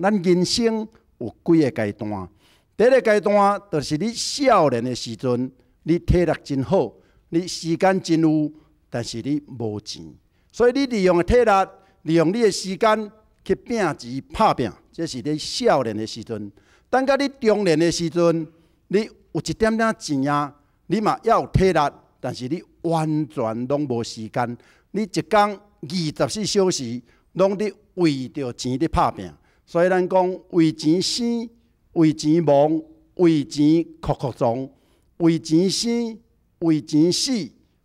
咱人生有几个阶段，第一个阶段就是你少年的时阵，你体力真好，你时间真有，但是你无钱，所以你利用体力，利用你的时间去拼钱、拍拼，这是你少年的时阵。等到你中年的时阵，你有一点点钱啊，你嘛要有体力，但是你完全拢无时间，你一天二十四小时拢伫为着钱伫拍拼。所以，咱讲为钱生，为钱亡，为钱哭哭丧，为钱生，为钱死，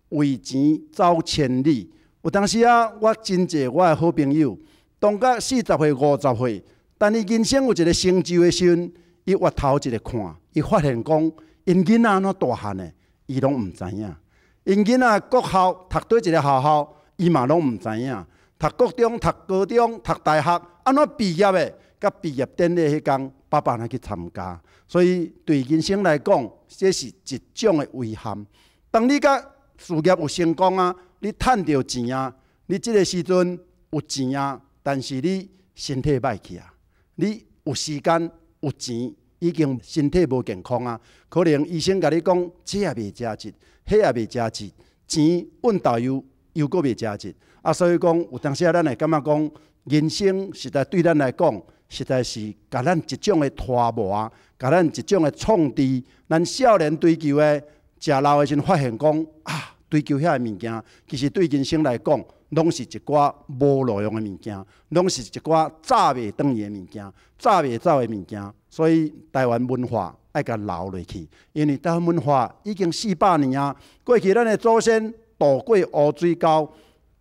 为钱走千里。有当时啊，我真侪我的好朋友，当到四十岁、五十岁，但伊人生有一个成就的时阵，伊越头一个看，伊发现讲，因囡仔安怎大汉的，伊拢毋知影；因囡仔国校读对一个学校，伊嘛拢毋知影。读高中、读高中、读大学，安怎毕业的？甲毕业典礼迄天，爸爸来去参加。所以对人生来讲，这是一种的遗憾。当你甲事业有成功啊，你趁着钱啊，你即个时阵有钱啊，但是你身体歹去啊，你有时间、有钱，已经身体无健康啊。可能医生甲你讲，这也未食，值，那也未食，值，钱问导游又个未食。值。啊，所以讲，有当下咱会感觉讲，人生实在对咱来讲，实在是甲咱一种的拖磨，甲咱一种的创治。咱少年追求的，食老的时发现讲，啊，追求遐个物件，其实对人生来讲，拢是一寡无路用的物件，拢是一寡早未断的物件，早未走的物件。所以台湾文化爱甲留落去，因为台湾文化已经四百年啊。过去咱的祖先渡过乌水沟。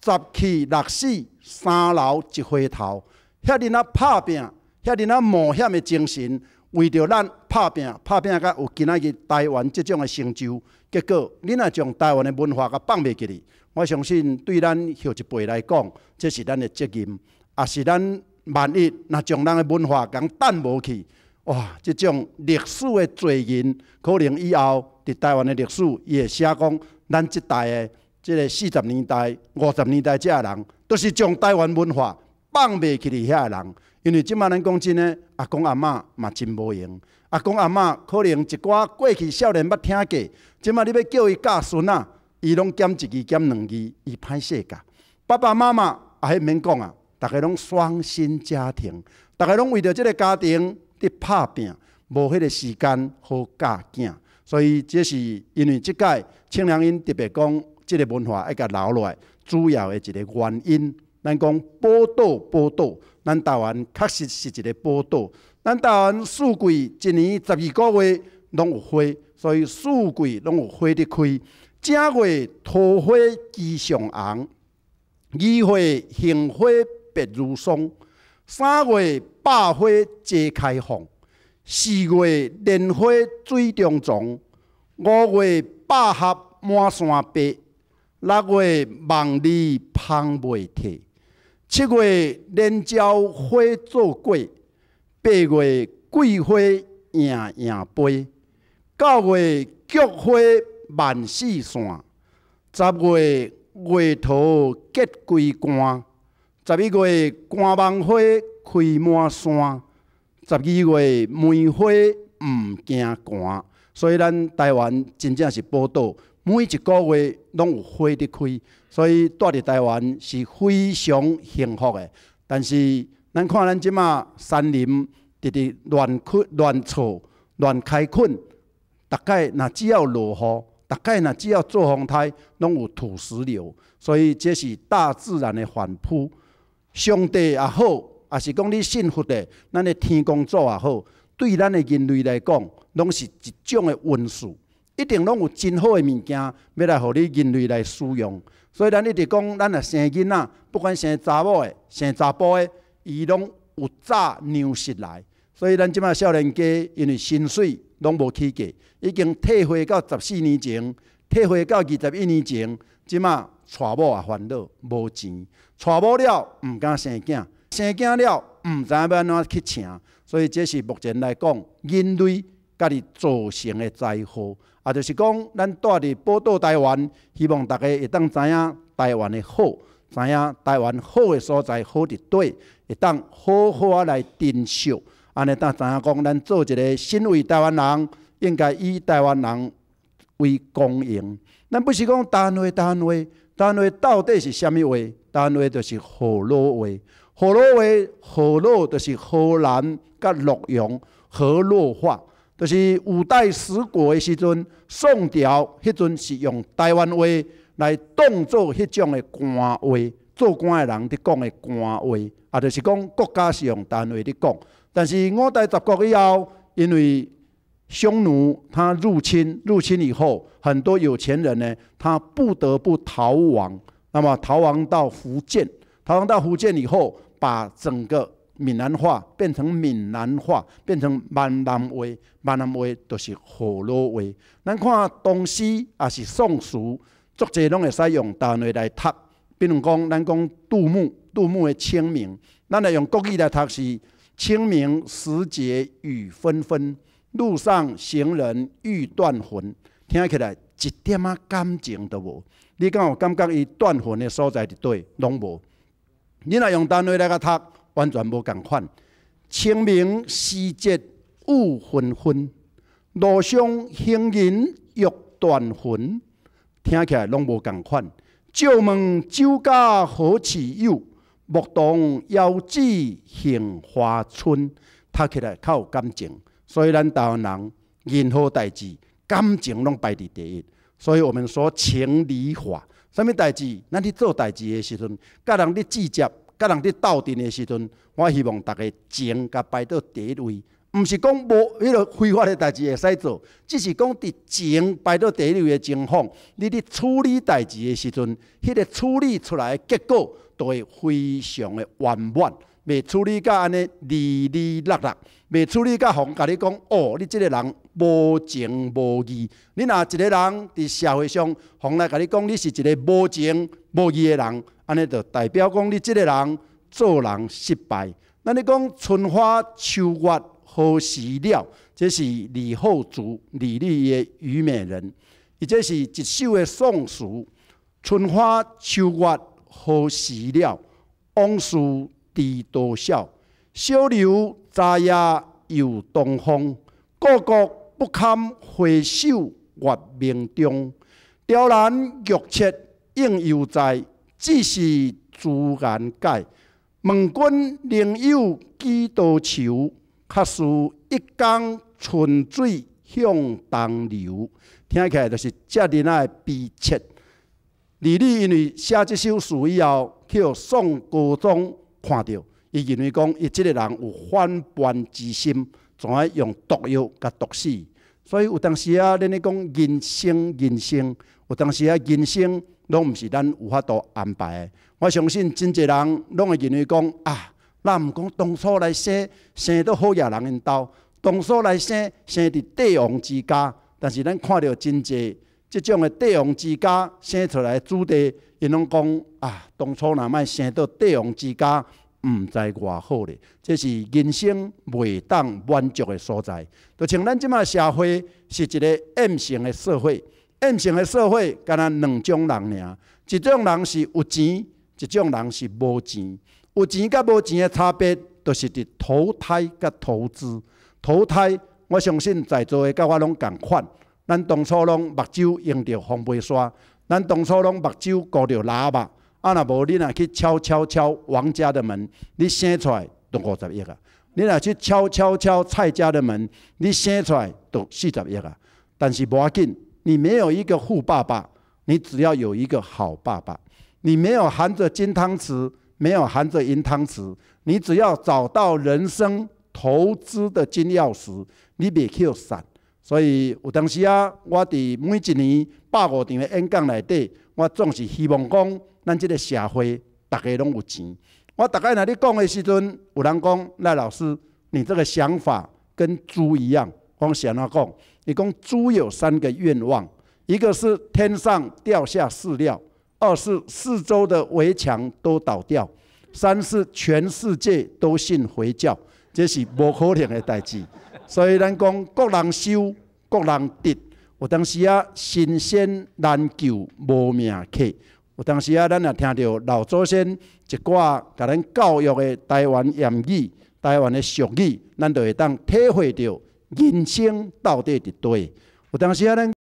十去六死三老一回头，遐恁啊拍拼，遐恁啊冒险的精神，为着咱拍拼，拍拼甲有今仔日台湾即种的成就。结果恁啊将台湾的文化甲放未记哩，我相信对咱后一辈来讲，这是咱的责任，也是咱万一若将咱的文化共淡无去，哇，即种历史的罪人，可能以后伫台湾的历史伊会写讲咱即代的。即个四十年代、五十年代，遮人都是从台湾文化放袂起去遐人。因为即马咱讲真诶，阿公阿妈嘛真无用。阿公阿妈可能一寡过去少年捌听过，即马你要叫伊教孙仔，伊拢减一字减两字，伊歹势教。爸爸妈妈也免讲啊，逐个拢双薪家庭，逐个拢为着即个家庭伫拍拼，无迄个时间好家囝。所以即是因为即届清凉音特别讲。即个文化爱甲留落来，主要的一个原因，咱讲报道报道，咱台湾确实是一个报道。咱台湾四季一年十二个月拢有花，所以四季拢有花得开。正月桃花枝上红，二月杏花白如霜，三月百花皆开放，四月莲花水中藏，五月百合满山白。六月茉里芳未退，七月连椒花作桂，八月桂花盈盈杯，九月菊花万四山，十月月桃结桂冠，十一月寒望花开满山，十二月梅花毋惊寒。所以咱台湾真正是宝岛。每一个月拢有花伫开，所以住伫台湾是非常幸福的。但是咱看咱即马山林直直乱开乱错乱开垦，大概若只要落雨，大概若只要做风台，拢有土石流。所以这是大自然的反扑，上帝也好，也是讲你幸福的，咱的天公做也好，对咱的人类来讲，拢是一种的温赐。一定拢有真好诶物件要来互你人类来使用，所以咱一直讲，咱若生囡仔，不管生查某诶、生查甫诶，伊拢有早粮食来。所以咱即卖少年家因为薪水拢无起价，已经退回到十四年前，退回到二十一年前，即卖娶某也烦恼，无钱娶某了，毋敢生囝，生囝了，毋知要安怎去请，所以这是目前来讲人类。家己造成的灾祸，啊，就是讲咱带伫报道台湾，希望大家会当知影台湾的好，知影台湾好的所在，好伫底，会当好好啊来珍惜。安尼当知影讲，咱做一个身为台湾人，应该以台湾人为光荣。咱不是讲单位，单位单位到底是虾物位？单位就是荷兰位，荷兰位荷兰就是荷兰，甲洛阳河洛话。就是五代十国的时阵，宋朝迄阵是用台湾话来当作迄种的官话，做官的人在讲的官话，啊，就是讲国家是用台湾话在讲。但是五代十国以后，因为匈奴他入侵，入侵以后，很多有钱人呢，他不得不逃亡。那么逃亡到福建，逃亡到福建以后，把整个闽南话变成闽南话，变成闽南话，闽南话就是河洛话。咱看东西也是宋词，作者拢会使用单位来读。比如讲，咱讲杜牧，杜牧的《清明》，咱来用国语来读是“清明时节雨纷纷，路上行人欲断魂”。听起来一点仔感情都无。你敢有感觉伊断魂的所在地，拢无。你来用单位来个读。完全无共款。清明时节雨纷纷，路上行人欲断魂。听起来拢无共款。借问酒家何处有？牧童遥指杏花村。读起来较有感情。所以咱台湾人任何代志，感情拢排伫第一。所以我们说情理化，什物代志？咱伫做代志的时阵，甲人伫计较。甲人伫斗阵诶时阵，我希望逐个情甲排到第一位，毋是讲无迄落非法诶代志会使做，只是讲伫情排到第一位诶情况，你伫处理代志诶时阵，迄、个处理出来诶结果都会非常诶圆满，袂处理甲安尼离离落落，袂处理甲方甲你讲哦，你即个人。无情无义，你若一个人伫社会上，从来甲你讲，你是一个无情、无义的人，安尼就代表讲你即个人做人失败。那你讲“春花秋月何时了”？这是李后主李煜的《虞美人》，伊这是一首的宋词。“春花秋月何时了？往事知多少？小流昨夜又东风，故国不堪回首月明中。雕栏玉砌”应犹在，只是朱颜改。问君能有几多愁？恰似一江春水向东流。听起来就是遮尔啊悲切。李你因为写这首诗以后，去予宋高宗看到，伊认为讲伊即个人有反叛之心，总爱用毒药甲毒死。所以有当时啊，恁咧讲人生，人生，有当时啊，人生。拢毋是咱有法度安排诶，我相信真侪人拢会认为讲啊，咱毋讲当初来生生到好伢人因兜，当初来生生伫帝王之家，但是咱看着真侪即种诶帝王之家生出来子弟，因拢讲啊，当初若卖生到帝王之家，毋知偌好咧，这是人生未当满足诶所在。就像咱即卖社会是一个暗性诶社会。现行的社会，敢若两种人，影一种人是有钱，一种人是无钱。有钱佮无钱的差别，就是伫淘汰佮投资。淘汰，我相信在座的佮我拢共款。咱当初拢目睭用着防背刷，咱当初拢目睭顾着喇叭。啊，若无你若去敲敲敲王家的门，你生出来都五十亿啊！你若去敲敲敲蔡家的门，你生出来都四十亿啊！但是无要紧。你没有一个富爸爸，你只要有一个好爸爸。你没有含着金汤匙，没有含着银汤匙，你只要找到人生投资的金钥匙，你别去散。所以有当时啊，我伫每一年百五场的演讲内底，我总是希望讲，咱这个社会，大家拢有钱。我大概在你讲的时阵，有人讲赖老师，你这个想法跟猪一样，光想要讲。伊讲猪有三个愿望：，一个是天上掉下饲料，二是四周的围墙都倒掉，三是全世界都信回教。这是无可能的代志，所以咱讲各人修，各人得。我当时啊，新鲜难求无名气。我当时啊，咱也听到老祖先一挂甲咱教育的台湾谚语、台湾的俗语，咱就会当体会到。人生到底的对，有当时啊，咱。